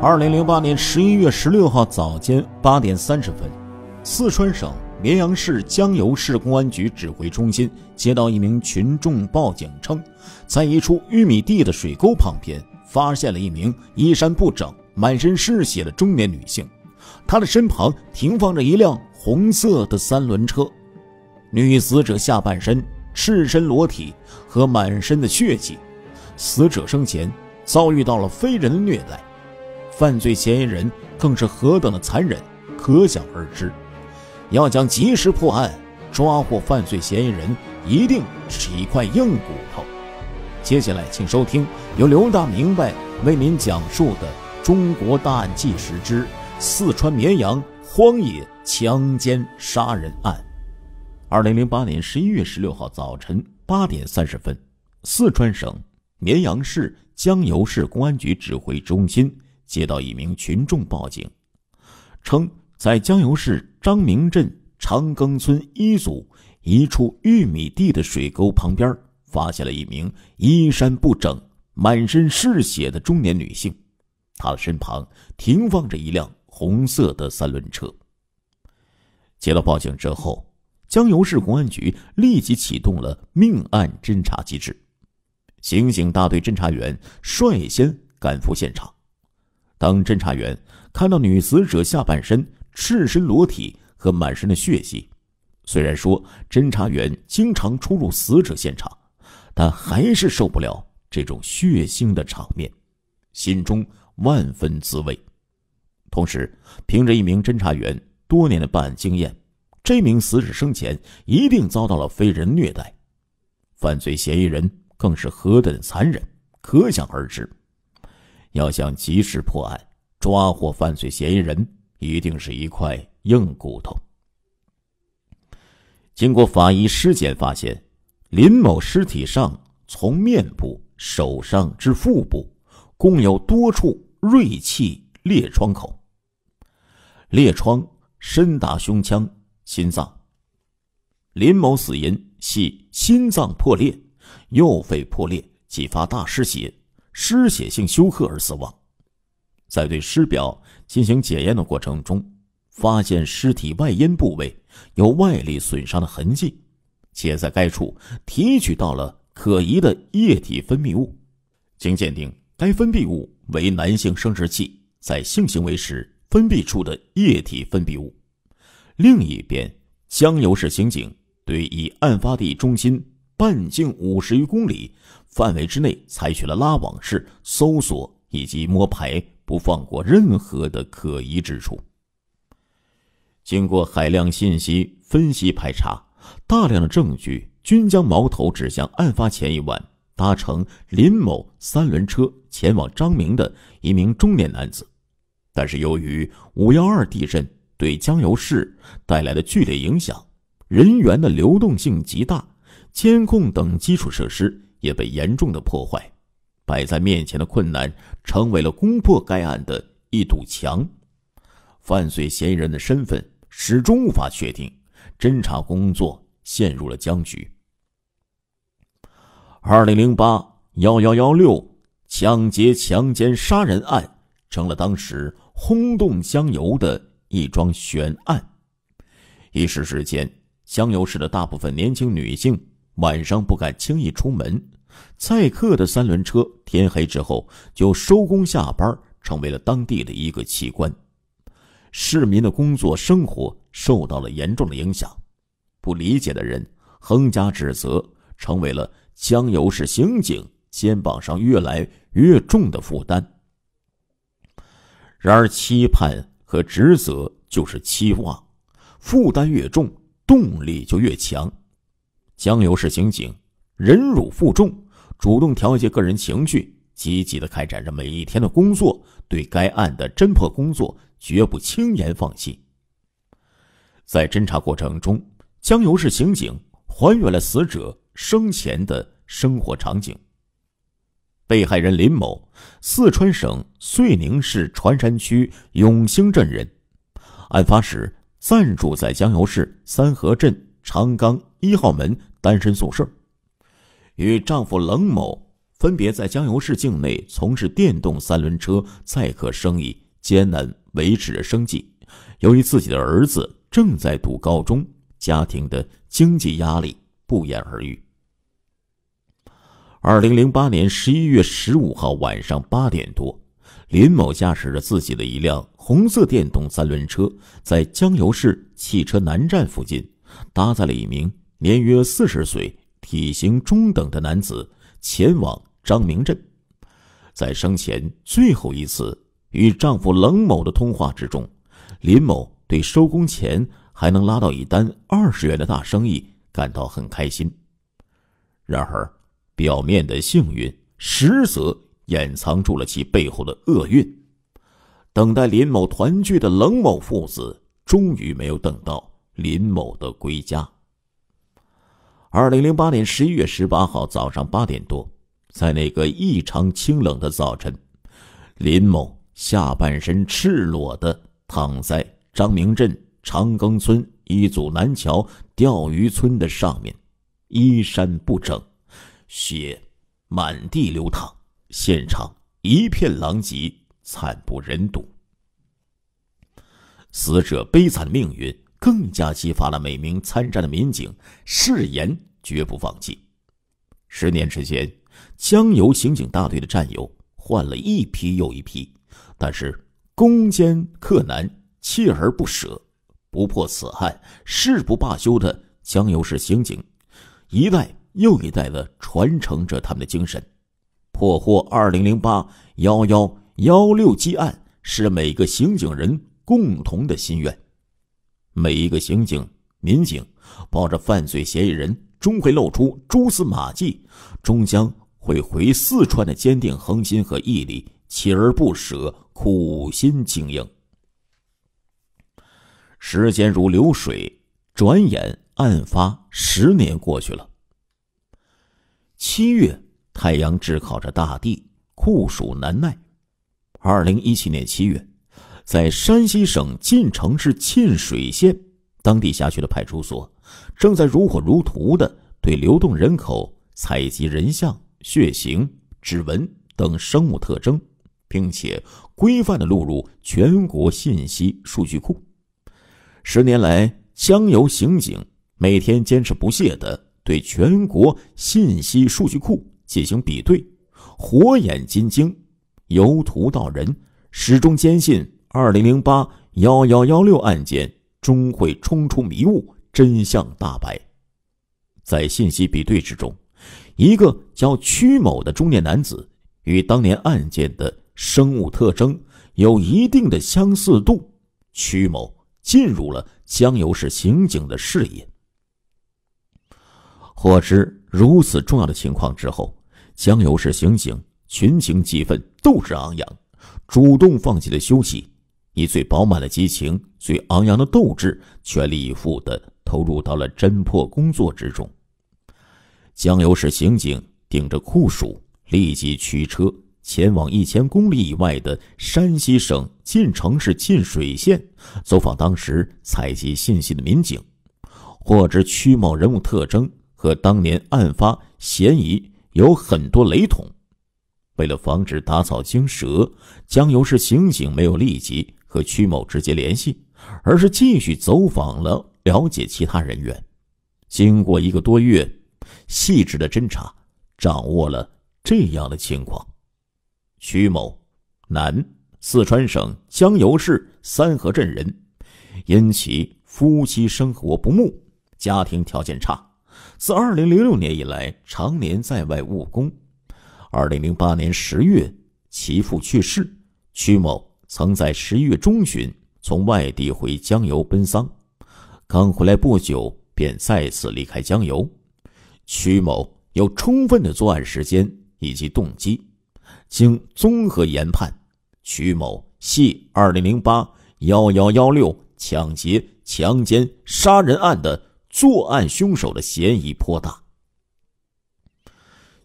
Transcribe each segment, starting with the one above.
二零零八年十一月十六号早间八点三十分，四川省绵阳市江油市公安局指挥中心接到一名群众报警称，在一处玉米地的水沟旁边发现了一名衣衫不整、满身是血的中年女性，她的身旁停放着一辆红色的三轮车，女死者下半身赤身裸体和满身的血迹，死者生前遭遇到了非人的虐待。犯罪嫌疑人更是何等的残忍，可想而知。要将及时破案、抓获犯罪嫌疑人，一定是一块硬骨头。接下来，请收听由刘大明白为您讲述的《中国大案纪实之四川绵阳荒野强奸杀人案》。二零零八年十一月十六号早晨八点三十分，四川省绵阳市江油市公安局指挥中心。接到一名群众报警，称在江油市张明镇长庚村一组一处玉米地的水沟旁边，发现了一名衣衫不整、满身是血的中年女性，她的身旁停放着一辆红色的三轮车。接到报警之后，江油市公安局立即启动了命案侦查机制，刑警大队侦查员率先赶赴现场。当侦查员看到女死者下半身赤身裸体和满身的血迹，虽然说侦查员经常出入死者现场，但还是受不了这种血腥的场面，心中万分滋味。同时，凭着一名侦查员多年的办案经验，这名死者生前一定遭到了非人虐待，犯罪嫌疑人更是何等残忍，可想而知。要想及时破案、抓获犯罪嫌疑人，一定是一块硬骨头。经过法医尸检，发现林某尸体上从面部、手上至腹部，共有多处锐器裂创口，裂创深达胸腔、心脏。林某死因系心脏破裂、右肺破裂，继发大失血。失血性休克而死亡。在对尸表进行检验的过程中，发现尸体外阴部位有外力损伤的痕迹，且在该处提取到了可疑的液体分泌物。经鉴定，该分泌物为男性生殖器在性行为时分泌出的液体分泌物。另一边，江油市刑警对以案发地中心半径五十余公里。范围之内，采取了拉网式搜索以及摸排，不放过任何的可疑之处。经过海量信息分析排查，大量的证据均将矛头指向案发前一晚搭乘林某三轮车前往张明的一名中年男子。但是，由于五幺二地震对江油市带来的剧烈影响，人员的流动性极大，监控等基础设施。也被严重的破坏，摆在面前的困难成为了攻破该案的一堵墙，犯罪嫌疑人的身份始终无法确定，侦查工作陷入了僵局。二零零八幺幺幺六抢劫、强奸、杀人案成了当时轰动香油的一桩悬案，一时之间，香油市的大部分年轻女性。晚上不敢轻易出门。载客的三轮车，天黑之后就收工下班，成为了当地的一个奇观。市民的工作生活受到了严重的影响。不理解的人横加指责，成为了江油市刑警肩膀上越来越重的负担。然而，期盼和职责就是期望，负担越重，动力就越强。江油市刑警忍辱负重，主动调节个人情绪，积极的开展着每一天的工作，对该案的侦破工作绝不轻言放弃。在侦查过程中，江油市刑警还原了死者生前的生活场景。被害人林某，四川省遂宁市船山区永兴镇人，案发时暂住在江油市三河镇长岗。一号门单身宿舍，与丈夫冷某分别在江油市境内从事电动三轮车载客生意，艰难维持着生计。由于自己的儿子正在读高中，家庭的经济压力不言而喻。二零零八年十一月十五号晚上八点多，林某驾驶着自己的一辆红色电动三轮车，在江油市汽车南站附近搭载了一名。年约四十岁、体型中等的男子前往张明镇，在生前最后一次与丈夫冷某的通话之中，林某对收工前还能拉到一单二十元的大生意感到很开心。然而，表面的幸运实则掩藏住了其背后的厄运。等待林某团聚的冷某父子终于没有等到林某的归家。二零零八年十一月十八号早上八点多，在那个异常清冷的早晨，林某下半身赤裸的躺在张明镇长庚村一组南桥钓鱼村的上面，衣衫不整，血满地流淌，现场一片狼藉，惨不忍睹。死者悲惨的命运。更加激发了每名参战的民警誓言绝不放弃。十年之间，江油刑警大队的战友换了一批又一批，但是攻坚克难、锲而不舍、不破此案誓不罢休的江油市刑警，一代又一代的传承着他们的精神。破获20081116积案是每个刑警人共同的心愿。每一个刑警、民警抱着犯罪嫌疑人，终会露出蛛丝马迹，终将会回四川的坚定恒心和毅力，锲而不舍，苦心经营。时间如流水，转眼案发十年过去了。七月，太阳炙烤着大地，酷暑难耐。二零一七年七月。在山西省晋城市沁水县当地辖区的派出所，正在如火如荼地对流动人口采集人像、血型、指纹等生物特征，并且规范地录入全国信息数据库。十年来，江油刑警每天坚持不懈地对全国信息数据库进行比对，火眼金睛，由图到人，始终坚信。二零零八幺幺幺六案件终会冲出迷雾，真相大白。在信息比对之中，一个叫曲某的中年男子与当年案件的生物特征有一定的相似度。曲某进入了江油市刑警的视野。获知如此重要的情况之后，江油市刑警群情激愤，斗志昂扬，主动放弃了休息。以最饱满的激情、最昂扬的斗志，全力以赴地投入到了侦破工作之中。江油市刑警顶着酷暑，立即驱车前往一千公里以外的山西省晋城市沁水县，走访当时采集信息的民警，获知曲某人物特征和当年案发嫌疑有很多雷同。为了防止打草惊蛇，江油市刑警没有立即。和曲某直接联系，而是继续走访了了解其他人员。经过一个多月细致的侦查，掌握了这样的情况：曲某，男，四川省江油市三河镇人，因其夫妻生活不睦，家庭条件差，自2006年以来常年在外务工。2008年10月，其父去世，曲某。曾在十月中旬从外地回江油奔丧，刚回来不久便再次离开江油。曲某有充分的作案时间以及动机，经综合研判，曲某系二零零八幺幺幺六抢劫、强奸、杀人案的作案凶手的嫌疑颇大。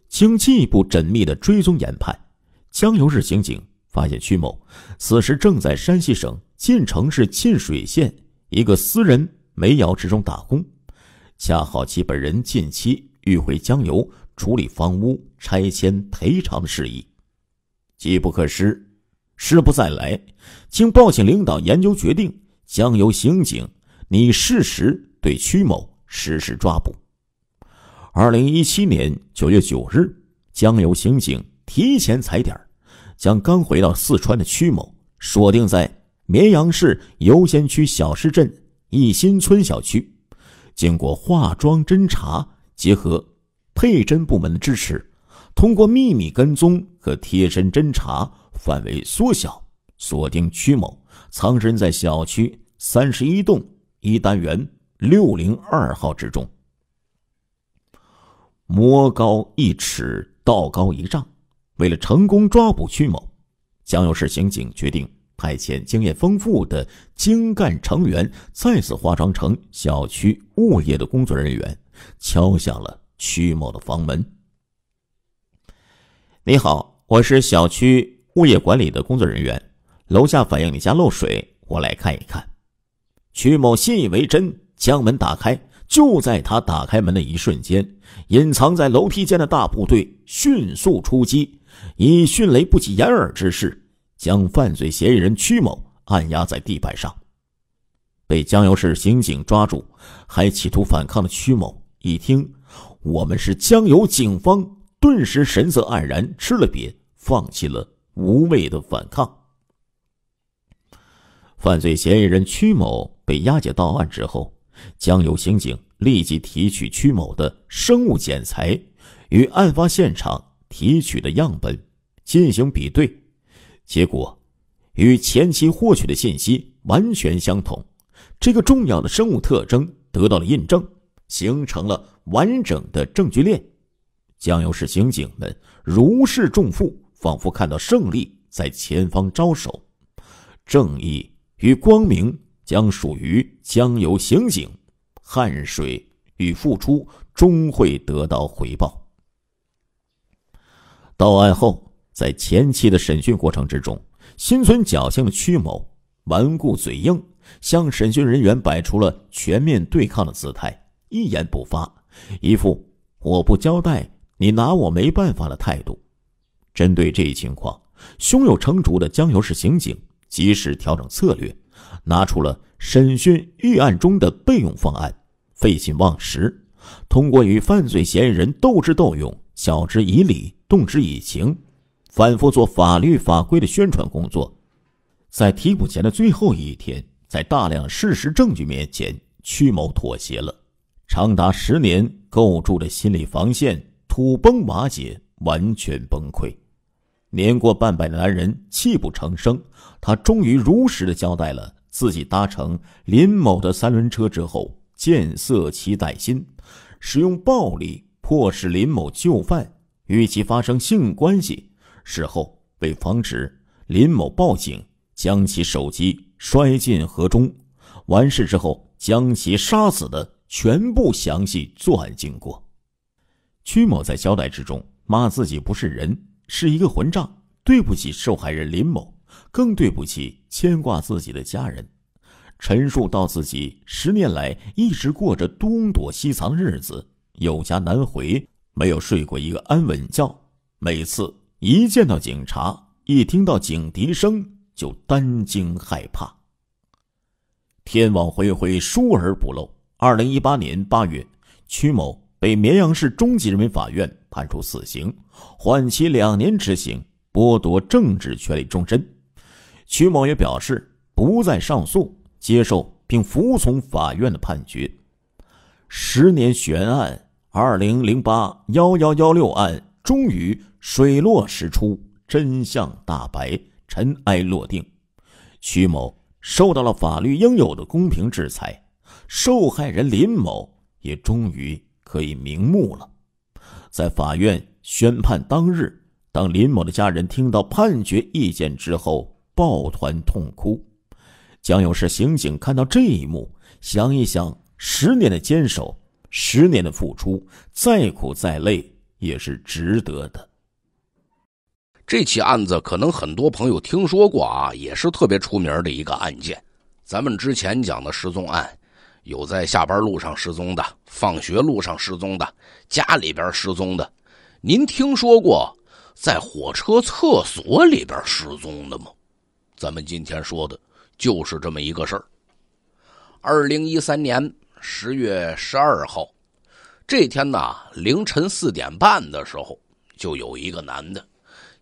经进一步缜密的追踪研判，江油市刑警。发现曲某此时正在山西省晋城市沁水县一个私人煤窑之中打工，恰好其本人近期欲回江油处理房屋拆迁赔偿事宜，机不可失，失不再来。经报警领导研究决定，将由刑警拟适时对曲某实施抓捕。二零一七年九月九日，江油刑警提前踩点儿。将刚回到四川的屈某锁定在绵阳市游仙区小市镇一心村小区，经过化妆侦查，结合配侦部门的支持，通过秘密跟踪和贴身侦查，范围缩小，锁定屈某藏身在小区三十一栋一单元六零二号之中。摸高一尺，道高一丈。为了成功抓捕屈某，江油市刑警决定派遣经验丰富的精干成员，再次化妆成小区物业的工作人员，敲响了屈某的房门。你好，我是小区物业管理的工作人员，楼下反映你家漏水，我来看一看。屈某信以为真，将门打开。就在他打开门的一瞬间，隐藏在楼梯间的大部队迅速出击。以迅雷不及掩耳之势，将犯罪嫌疑人屈某按压在地板上，被江油市刑警抓住，还企图反抗的屈某一听我们是江油警方，顿时神色黯然，吃了瘪，放弃了无谓的反抗。犯罪嫌疑人屈某被押解到案之后，江油刑警立即提取屈某的生物检材与案发现场。提取的样本进行比对，结果与前期获取的信息完全相同。这个重要的生物特征得到了印证，形成了完整的证据链。江油市刑警们如释重负，仿佛看到胜利在前方招手，正义与光明将属于江油刑警，汗水与付出终会得到回报。到案后，在前期的审讯过程之中，心存侥幸的屈某顽固嘴硬，向审讯人员摆出了全面对抗的姿态，一言不发，一副“我不交代，你拿我没办法”的态度。针对这一情况，胸有成竹的江油市刑警及时调整策略，拿出了审讯预案中的备用方案，废寝忘食，通过与犯罪嫌疑人斗智斗勇。晓之以理，动之以情，反复做法律法规的宣传工作，在提捕前的最后一天，在大量事实证据面前，屈某妥协了，长达十年构筑的心理防线土崩瓦解，完全崩溃。年过半百的男人泣不成声，他终于如实的交代了自己搭乘林某的三轮车之后，见色起歹心，使用暴力。迫使林某就范，与其发生性关系。事后为防止林某报警，将其手机摔进河中。完事之后，将其杀死的全部详细作案经过。屈某在交代之中骂自己不是人，是一个混账，对不起受害人林某，更对不起牵挂自己的家人。陈述到自己十年来一直过着东躲西藏的日子。有家难回，没有睡过一个安稳觉。每次一见到警察，一听到警笛声，就担惊害怕。天网恢恢，疏而不漏。二零一八年八月，曲某被绵阳市中级人民法院判处死刑，缓期两年执行，剥夺政治权利终身。曲某也表示不再上诉，接受并服从法院的判决。十年悬案，二零零八幺幺幺六案终于水落石出，真相大白，尘埃落定，徐某受到了法律应有的公平制裁，受害人林某也终于可以瞑目了。在法院宣判当日，当林某的家人听到判决意见之后，抱团痛哭。江有士、刑警，看到这一幕，想一想。十年的坚守，十年的付出，再苦再累也是值得的。这起案子可能很多朋友听说过啊，也是特别出名的一个案件。咱们之前讲的失踪案，有在下班路上失踪的，放学路上失踪的，家里边失踪的。您听说过在火车厕所里边失踪的吗？咱们今天说的就是这么一个事儿。二零一三年。十月十二号，这天呢，凌晨四点半的时候，就有一个男的，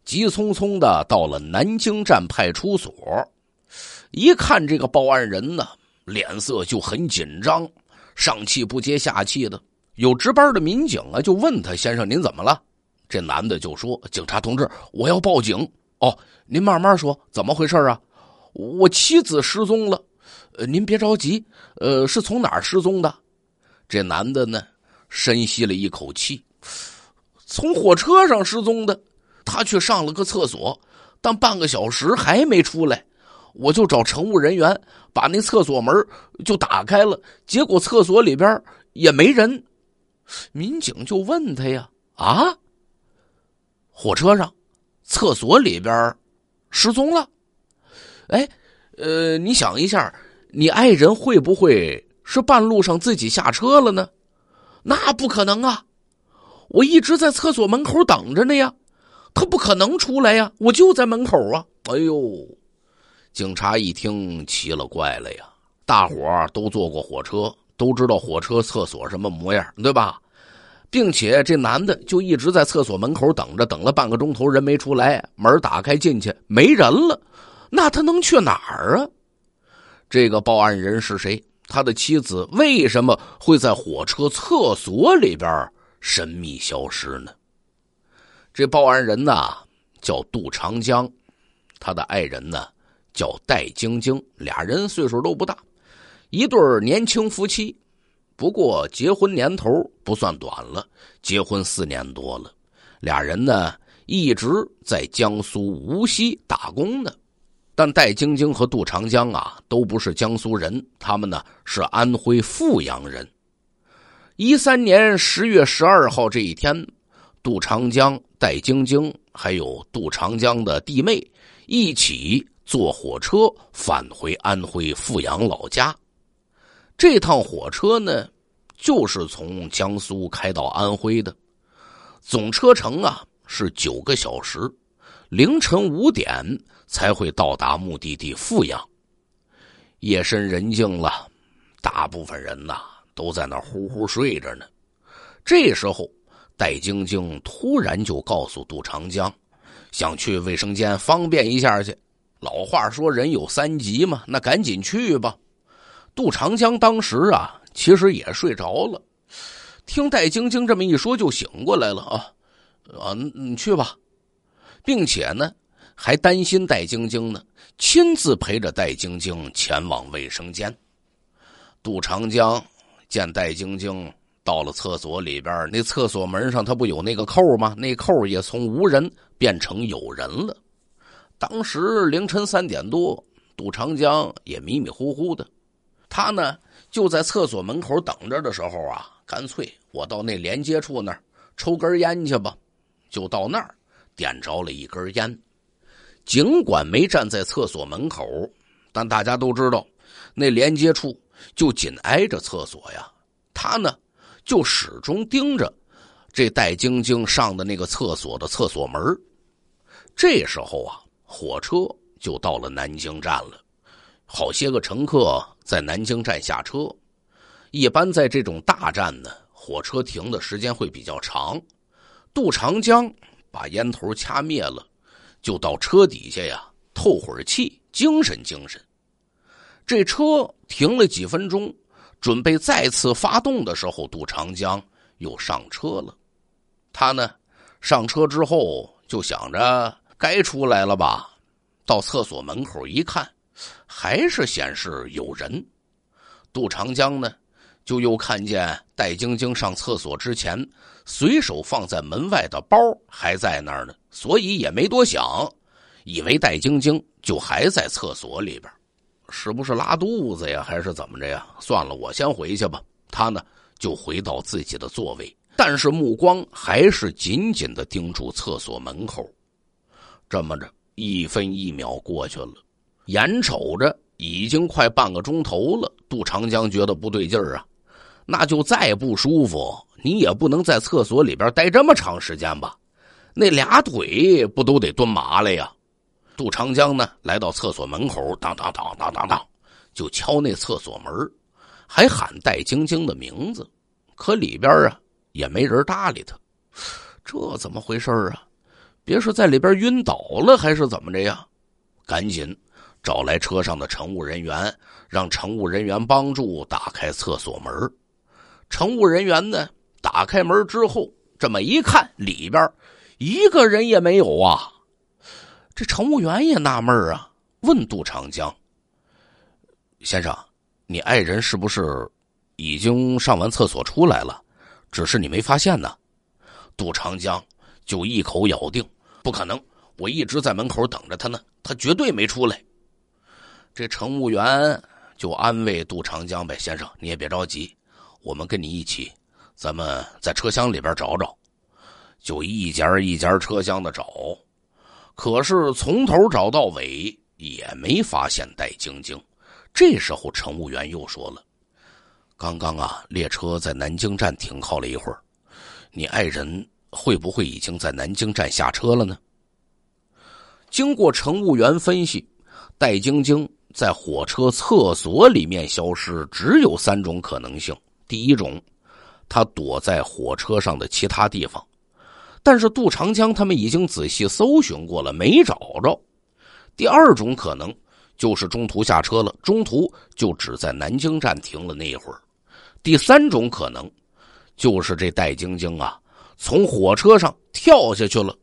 急匆匆的到了南京站派出所。一看这个报案人呢，脸色就很紧张，上气不接下气的。有值班的民警啊，就问他：“先生，您怎么了？”这男的就说：“警察同志，我要报警。”哦，您慢慢说，怎么回事啊？我妻子失踪了。您别着急，呃，是从哪儿失踪的？这男的呢？深吸了一口气，从火车上失踪的。他去上了个厕所，但半个小时还没出来，我就找乘务人员把那厕所门就打开了。结果厕所里边也没人，民警就问他呀：“啊，火车上，厕所里边，失踪了？哎，呃，你想一下。”你爱人会不会是半路上自己下车了呢？那不可能啊！我一直在厕所门口等着呢呀，他不可能出来呀！我就在门口啊！哎呦，警察一听，奇了怪了呀！大伙儿都坐过火车，都知道火车厕所什么模样，对吧？并且这男的就一直在厕所门口等着，等了半个钟头，人没出来，门打开进去没人了，那他能去哪儿啊？这个报案人是谁？他的妻子为什么会在火车厕所里边神秘消失呢？这报案人呢叫杜长江，他的爱人呢叫戴晶晶，俩人岁数都不大，一对年轻夫妻，不过结婚年头不算短了，结婚四年多了，俩人呢一直在江苏无锡打工呢。但戴晶晶和杜长江啊，都不是江苏人，他们呢是安徽阜阳人。一三年十月十二号这一天，杜长江、戴晶晶还有杜长江的弟妹一起坐火车返回安徽阜阳老家。这趟火车呢，就是从江苏开到安徽的，总车程啊是九个小时，凌晨五点。才会到达目的地富阳。夜深人静了，大部分人呐都在那呼呼睡着呢。这时候，戴晶晶突然就告诉杜长江，想去卫生间方便一下去。老话说人有三急嘛，那赶紧去吧。杜长江当时啊，其实也睡着了，听戴晶晶这么一说就醒过来了啊啊，你去吧，并且呢。还担心戴晶晶呢，亲自陪着戴晶晶前往卫生间。杜长江见戴晶晶到了厕所里边，那厕所门上他不有那个扣吗？那扣也从无人变成有人了。当时凌晨三点多，杜长江也迷迷糊糊的，他呢就在厕所门口等着的时候啊，干脆我到那连接处那儿抽根烟去吧，就到那儿点着了一根烟。尽管没站在厕所门口，但大家都知道，那连接处就紧挨着厕所呀。他呢，就始终盯着这戴晶晶上的那个厕所的厕所门。这时候啊，火车就到了南京站了。好些个乘客在南京站下车。一般在这种大站呢，火车停的时间会比较长。杜长江把烟头掐灭了。就到车底下呀，透会儿气，精神精神。这车停了几分钟，准备再次发动的时候，杜长江又上车了。他呢，上车之后就想着该出来了吧。到厕所门口一看，还是显示有人。杜长江呢？就又看见戴晶晶上厕所之前随手放在门外的包还在那儿呢，所以也没多想，以为戴晶晶就还在厕所里边，是不是拉肚子呀，还是怎么着呀？算了，我先回去吧。他呢就回到自己的座位，但是目光还是紧紧的盯住厕所门口。这么着，一分一秒过去了，眼瞅着已经快半个钟头了，杜长江觉得不对劲儿啊。那就再不舒服，你也不能在厕所里边待这么长时间吧？那俩腿不都得蹲麻了呀？杜长江呢，来到厕所门口，当当当当当当，就敲那厕所门，还喊戴晶晶的名字。可里边啊，也没人搭理他。这怎么回事啊？别是在里边晕倒了，还是怎么着呀？赶紧找来车上的乘务人员，让乘务人员帮助打开厕所门。乘务人员呢？打开门之后，这么一看，里边一个人也没有啊！这乘务员也纳闷啊，问杜长江：“先生，你爱人是不是已经上完厕所出来了？只是你没发现呢？”杜长江就一口咬定：“不可能，我一直在门口等着他呢，他绝对没出来。”这乘务员就安慰杜长江呗：“先生，你也别着急。”我们跟你一起，咱们在车厢里边找找，就一节一节车厢的找，可是从头找到尾也没发现戴晶晶。这时候，乘务员又说了：“刚刚啊，列车在南京站停靠了一会儿，你爱人会不会已经在南京站下车了呢？”经过乘务员分析，戴晶晶在火车厕所里面消失，只有三种可能性。第一种，他躲在火车上的其他地方，但是杜长江他们已经仔细搜寻过了，没找着。第二种可能就是中途下车了，中途就只在南京站停了那一会儿。第三种可能就是这戴晶晶啊，从火车上跳下去了，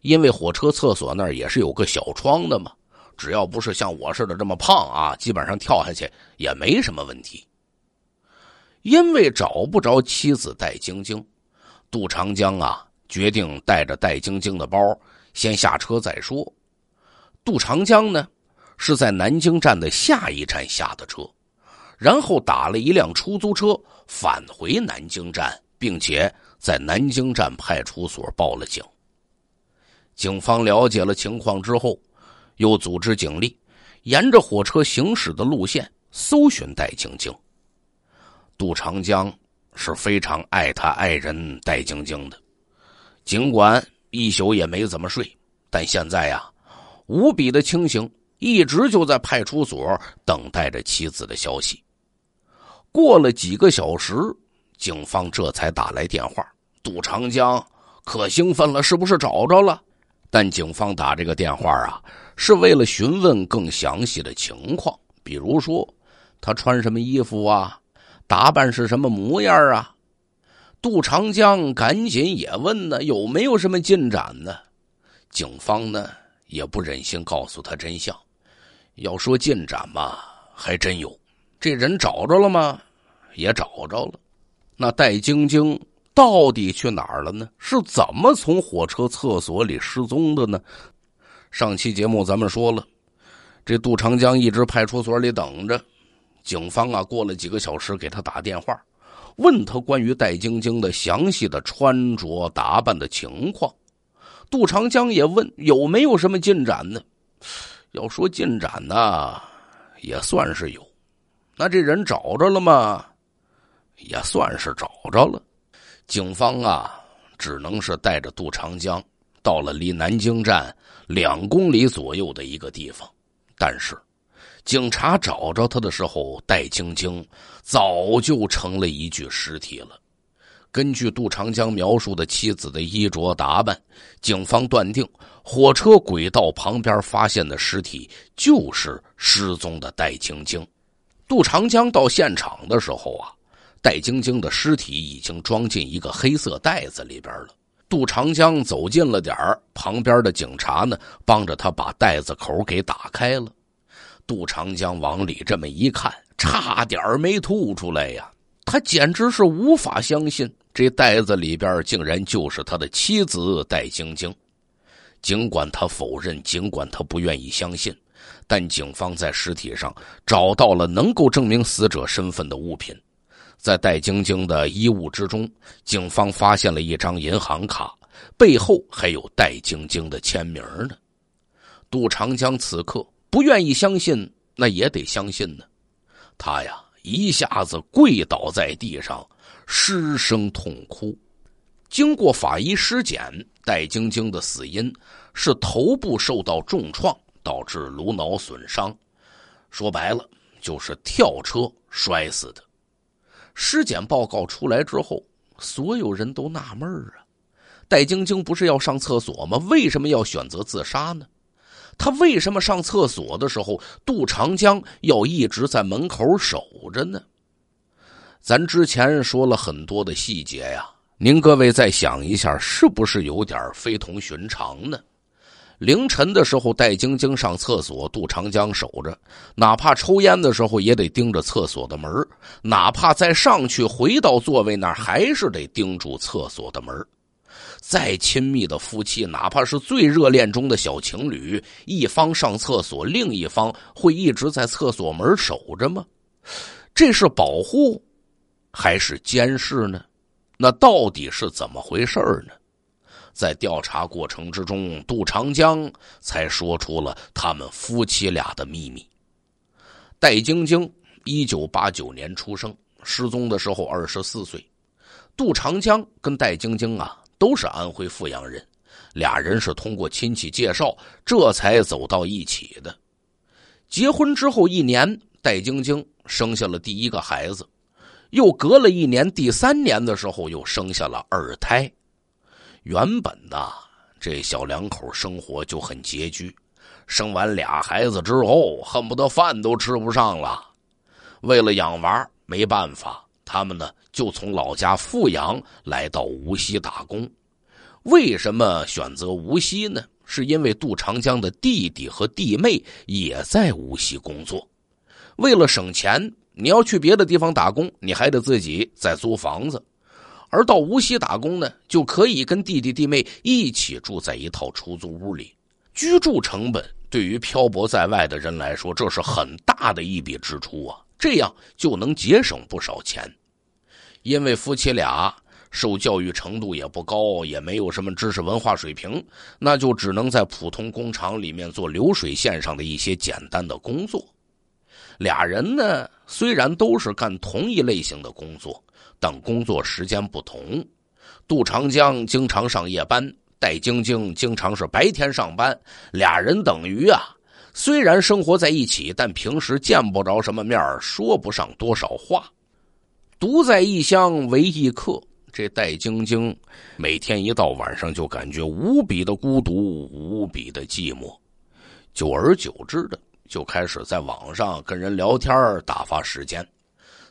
因为火车厕所那儿也是有个小窗的嘛，只要不是像我似的这么胖啊，基本上跳下去也没什么问题。因为找不着妻子戴晶晶，杜长江啊决定带着戴晶晶的包先下车再说。杜长江呢是在南京站的下一站下的车，然后打了一辆出租车返回南京站，并且在南京站派出所报了警。警方了解了情况之后，又组织警力沿着火车行驶的路线搜寻戴晶晶。杜长江是非常爱他爱人戴晶晶的，尽管一宿也没怎么睡，但现在呀无比的清醒，一直就在派出所等待着妻子的消息。过了几个小时，警方这才打来电话。杜长江可兴奋了，是不是找着了？但警方打这个电话啊，是为了询问更详细的情况，比如说他穿什么衣服啊。打扮是什么模样啊？杜长江赶紧也问呢，有没有什么进展呢？警方呢也不忍心告诉他真相。要说进展嘛，还真有。这人找着了吗？也找着了。那戴晶晶到底去哪儿了呢？是怎么从火车厕所里失踪的呢？上期节目咱们说了，这杜长江一直派出所里等着。警方啊，过了几个小时给他打电话，问他关于戴晶晶的详细的穿着打扮的情况。杜长江也问有没有什么进展呢？要说进展呢，也算是有。那这人找着了吗？也算是找着了。警方啊，只能是带着杜长江到了离南京站两公里左右的一个地方，但是。警察找着他的时候，戴晶晶早就成了一具尸体了。根据杜长江描述的妻子的衣着打扮，警方断定，火车轨道旁边发现的尸体就是失踪的戴晶晶。杜长江到现场的时候啊，戴晶晶的尸体已经装进一个黑色袋子里边了。杜长江走近了点旁边的警察呢，帮着他把袋子口给打开了。杜长江往里这么一看，差点没吐出来呀！他简直是无法相信，这袋子里边竟然就是他的妻子戴晶晶。尽管他否认，尽管他不愿意相信，但警方在尸体上找到了能够证明死者身份的物品。在戴晶晶的衣物之中，警方发现了一张银行卡，背后还有戴晶晶的签名呢。杜长江此刻。不愿意相信，那也得相信呢。他呀，一下子跪倒在地上，失声痛哭。经过法医尸检，戴晶晶的死因是头部受到重创，导致颅脑损伤。说白了，就是跳车摔死的。尸检报告出来之后，所有人都纳闷啊：戴晶晶不是要上厕所吗？为什么要选择自杀呢？他为什么上厕所的时候，杜长江要一直在门口守着呢？咱之前说了很多的细节呀，您各位再想一下，是不是有点非同寻常呢？凌晨的时候带晶晶上厕所，杜长江守着，哪怕抽烟的时候也得盯着厕所的门，哪怕再上去回到座位那儿，还是得盯住厕所的门。再亲密的夫妻，哪怕是最热恋中的小情侣，一方上厕所，另一方会一直在厕所门守着吗？这是保护，还是监视呢？那到底是怎么回事呢？在调查过程之中，杜长江才说出了他们夫妻俩的秘密。戴晶晶，一九八九年出生，失踪的时候二十四岁。杜长江跟戴晶晶啊。都是安徽阜阳人，俩人是通过亲戚介绍，这才走到一起的。结婚之后一年，戴晶晶生下了第一个孩子，又隔了一年，第三年的时候又生下了二胎。原本呐，这小两口生活就很拮据，生完俩孩子之后，恨不得饭都吃不上了。为了养娃，没办法。他们呢，就从老家富阳来到无锡打工。为什么选择无锡呢？是因为杜长江的弟弟和弟妹也在无锡工作。为了省钱，你要去别的地方打工，你还得自己再租房子；而到无锡打工呢，就可以跟弟弟弟妹一起住在一套出租屋里，居住成本对于漂泊在外的人来说，这是很大的一笔支出啊。这样就能节省不少钱，因为夫妻俩受教育程度也不高，也没有什么知识文化水平，那就只能在普通工厂里面做流水线上的一些简单的工作。俩人呢，虽然都是干同一类型的工作，但工作时间不同。杜长江经常上夜班，戴晶晶经常是白天上班，俩人等于啊。虽然生活在一起，但平时见不着什么面说不上多少话。独在异乡为异客，这戴晶晶每天一到晚上就感觉无比的孤独，无比的寂寞。久而久之的，就开始在网上跟人聊天打发时间，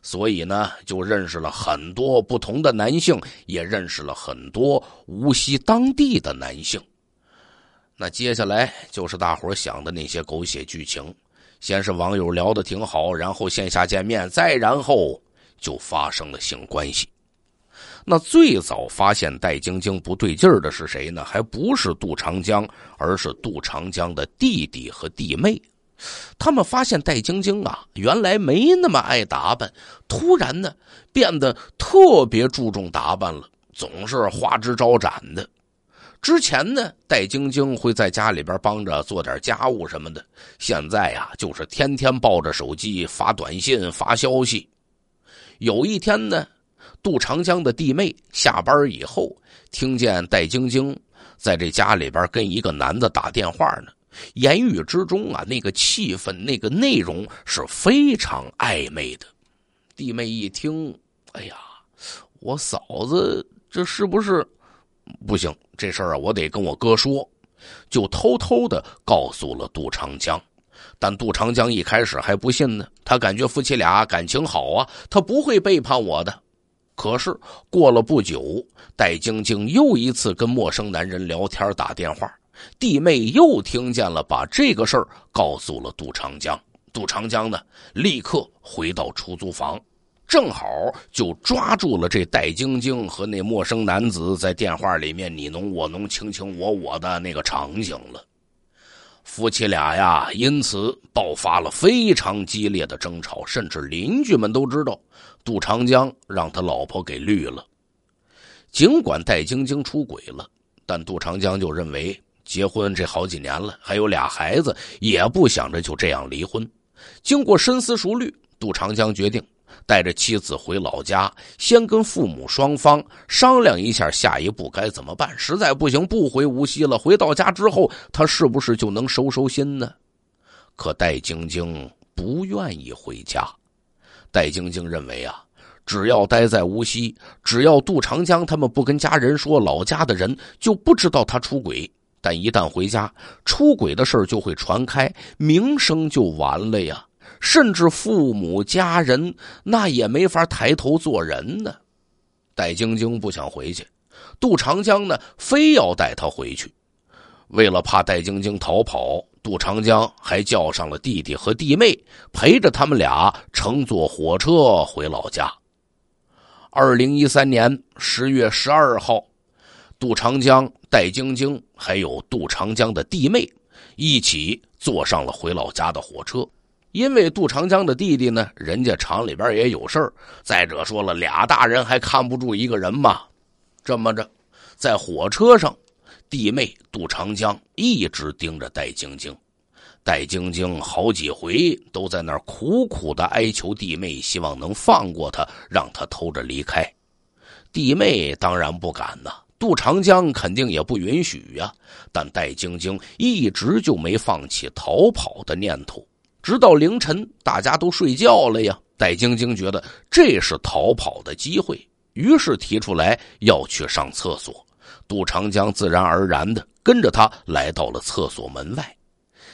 所以呢，就认识了很多不同的男性，也认识了很多无锡当地的男性。那接下来就是大伙想的那些狗血剧情，先是网友聊的挺好，然后线下见面，再然后就发生了性关系。那最早发现戴晶晶不对劲儿的是谁呢？还不是杜长江，而是杜长江的弟弟和弟妹。他们发现戴晶晶啊，原来没那么爱打扮，突然呢变得特别注重打扮了，总是花枝招展的。之前呢，戴晶晶会在家里边帮着做点家务什么的。现在呀，就是天天抱着手机发短信、发消息。有一天呢，杜长江的弟妹下班以后，听见戴晶晶在这家里边跟一个男的打电话呢，言语之中啊，那个气氛、那个内容是非常暧昧的。弟妹一听，哎呀，我嫂子这是不是？不行，这事儿啊，我得跟我哥说，就偷偷的告诉了杜长江。但杜长江一开始还不信呢，他感觉夫妻俩感情好啊，他不会背叛我的。可是过了不久，戴晶晶又一次跟陌生男人聊天打电话，弟妹又听见了，把这个事儿告诉了杜长江。杜长江呢，立刻回到出租房。正好就抓住了这戴晶晶和那陌生男子在电话里面你侬我侬、卿卿我我的那个场景了。夫妻俩呀，因此爆发了非常激烈的争吵，甚至邻居们都知道杜长江让他老婆给绿了。尽管戴晶晶出轨了，但杜长江就认为结婚这好几年了，还有俩孩子，也不想着就这样离婚。经过深思熟虑，杜长江决定。带着妻子回老家，先跟父母双方商量一下下一步该怎么办。实在不行，不回无锡了。回到家之后，他是不是就能收收心呢？可戴晶晶不愿意回家。戴晶晶认为啊，只要待在无锡，只要杜长江他们不跟家人说，老家的人就不知道他出轨。但一旦回家，出轨的事儿就会传开，名声就完了呀。甚至父母家人那也没法抬头做人呢。戴晶晶不想回去，杜长江呢非要带她回去。为了怕戴晶晶逃跑，杜长江还叫上了弟弟和弟妹陪着他们俩乘坐火车回老家。二零一三年十月十二号，杜长江、戴晶晶还有杜长江的弟妹一起坐上了回老家的火车。因为杜长江的弟弟呢，人家厂里边也有事儿。再者说了，俩大人还看不住一个人嘛。这么着，在火车上，弟妹杜长江一直盯着戴晶晶。戴晶晶好几回都在那儿苦苦的哀求弟妹，希望能放过他，让他偷着离开。弟妹当然不敢呐，杜长江肯定也不允许呀。但戴晶晶一直就没放弃逃跑的念头。直到凌晨，大家都睡觉了呀。戴晶晶觉得这是逃跑的机会，于是提出来要去上厕所。杜长江自然而然的跟着他来到了厕所门外。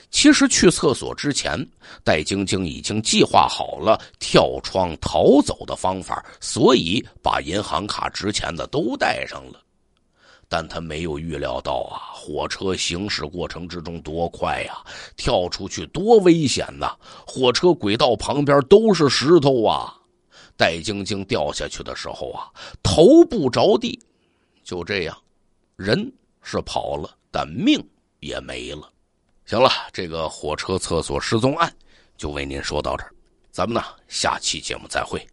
其实去厕所之前，戴晶晶已经计划好了跳窗逃走的方法，所以把银行卡值钱的都带上了。但他没有预料到啊，火车行驶过程之中多快呀，跳出去多危险呐！火车轨道旁边都是石头啊，戴晶晶掉下去的时候啊，头部着地，就这样，人是跑了，但命也没了。行了，这个火车厕所失踪案就为您说到这儿，咱们呢下期节目再会。